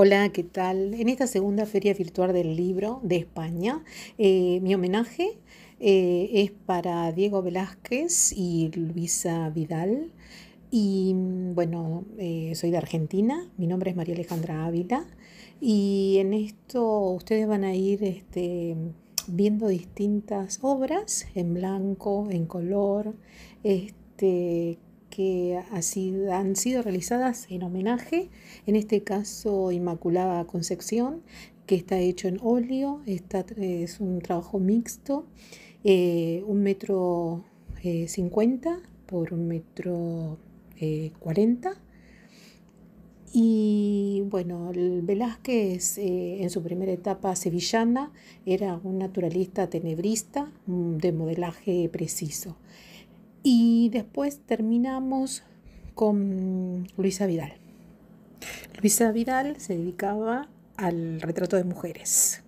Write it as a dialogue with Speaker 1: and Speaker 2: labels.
Speaker 1: Hola, ¿qué tal? En esta segunda feria virtual del libro de España, eh, mi homenaje eh, es para Diego Velázquez y Luisa Vidal. Y mm, bueno, eh, soy de Argentina, mi nombre es María Alejandra Ávila y en esto ustedes van a ir este, viendo distintas obras en blanco, en color, este, que han sido realizadas en homenaje, en este caso Inmaculada Concepción, que está hecho en óleo, es un trabajo mixto, eh, un metro eh, cincuenta por un metro eh, cuarenta. y bueno, Velázquez en su primera etapa sevillana era un naturalista tenebrista mm, de modelaje preciso. Y después terminamos con Luisa Vidal. Luisa Vidal se dedicaba al retrato de mujeres.